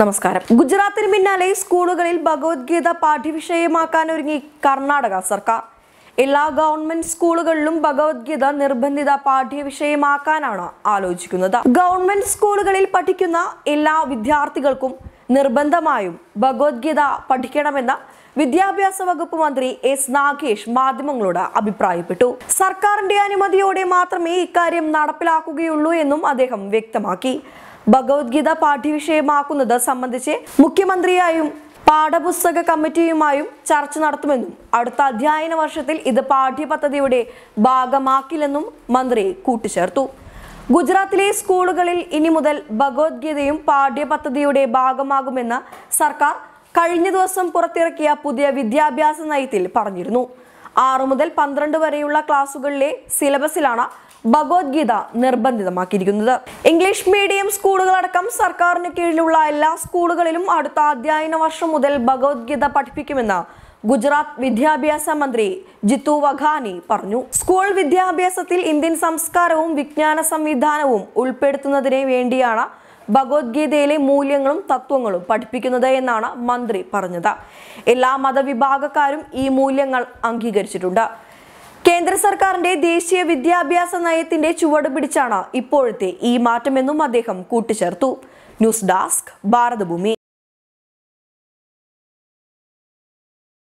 നമസ്കാരം ഗുജറാത്തിന് പിന്നാലെ സ്കൂളുകളിൽ ഭഗവത്ഗീത പാഠ്യവിഷയമാക്കാൻ ഒരുങ്ങി കർണാടക സർക്കാർ എല്ലാ ഗവൺമെന്റ് സ്കൂളുകളിലും ഭഗവത്ഗീത നിർബന്ധിത പാഠ്യവിഷയമാക്കാനാണ് ആലോചിക്കുന്നത് ഗവൺമെന്റ് സ്കൂളുകളിൽ പഠിക്കുന്ന എല്ലാ വിദ്യാർത്ഥികൾക്കും നിർബന്ധമായും ഭഗവത്ഗീത പഠിക്കണമെന്ന വിദ്യാഭ്യാസ വകുപ്പ് മന്ത്രി എസ് നാഗേഷ് മാധ്യമങ്ങളോട് അഭിപ്രായപ്പെട്ടു സർക്കാരിന്റെ അനുമതിയോടെ മാത്രമേ ഇക്കാര്യം നടപ്പിലാക്കുകയുള്ളൂ എന്നും അദ്ദേഹം വ്യക്തമാക്കി ഭഗവത്ഗീത പാഠ്യവിഷയമാക്കുന്നത് സംബന്ധിച്ച് മുഖ്യമന്ത്രിയായും പാഠപുസ്തക കമ്മിറ്റിയുമായും ചർച്ച നടത്തുമെന്നും അടുത്ത അധ്യയന വർഷത്തിൽ ഇത് പാഠ്യപദ്ധതിയുടെ ഭാഗമാക്കില്ലെന്നും മന്ത്രി കൂട്ടിച്ചേർത്തു ഗുജറാത്തിലെ സ്കൂളുകളിൽ ഇനി മുതൽ ഭഗവത്ഗീതയും പാഠ്യപദ്ധതിയുടെ ഭാഗമാകുമെന്ന് സർക്കാർ കഴിഞ്ഞ ദിവസം പുറത്തിറക്കിയ പുതിയ വിദ്യാഭ്യാസ നയത്തിൽ പറഞ്ഞിരുന്നു ആറു മുതൽ പന്ത്രണ്ട് വരെയുള്ള ക്ലാസുകളിലെ സിലബസിലാണ് ഭഗവത്ഗീത നിർബന്ധിതമാക്കിയിരിക്കുന്നത് ഇംഗ്ലീഷ് മീഡിയം സ്കൂളുകളടക്കം സർക്കാരിന് കീഴിലുള്ള എല്ലാ സ്കൂളുകളിലും അടുത്ത അധ്യയന വർഷം മുതൽ ഭഗവത്ഗീത പഠിപ്പിക്കുമെന്ന് ഗുജറാത്ത് വിദ്യാഭ്യാസ മന്ത്രി ജിത്തു വഘാനി പറഞ്ഞു സ്കൂൾ വിദ്യാഭ്യാസത്തിൽ ഇന്ത്യൻ സംസ്കാരവും വിജ്ഞാന സംവിധാനവും ഉൾപ്പെടുത്തുന്നതിന് വേണ്ടിയാണ് ഭഗവത്ഗീതയിലെ മൂല്യങ്ങളും തത്വങ്ങളും പഠിപ്പിക്കുന്നത് എന്നാണ് മന്ത്രി പറഞ്ഞത് എല്ലാ മതവിഭാഗക്കാരും ഈ മൂല്യങ്ങൾ അംഗീകരിച്ചിട്ടുണ്ട് കേന്ദ്ര സർക്കാരിന്റെ ദേശീയ വിദ്യാഭ്യാസ നയത്തിന്റെ ചുവട് പിടിച്ചാണ് ഇപ്പോഴത്തെ ഈ മാറ്റമെന്നും അദ്ദേഹം കൂട്ടിച്ചേർത്തു ന്യൂസ് ഡെസ്ക് ഭാരതഭൂമി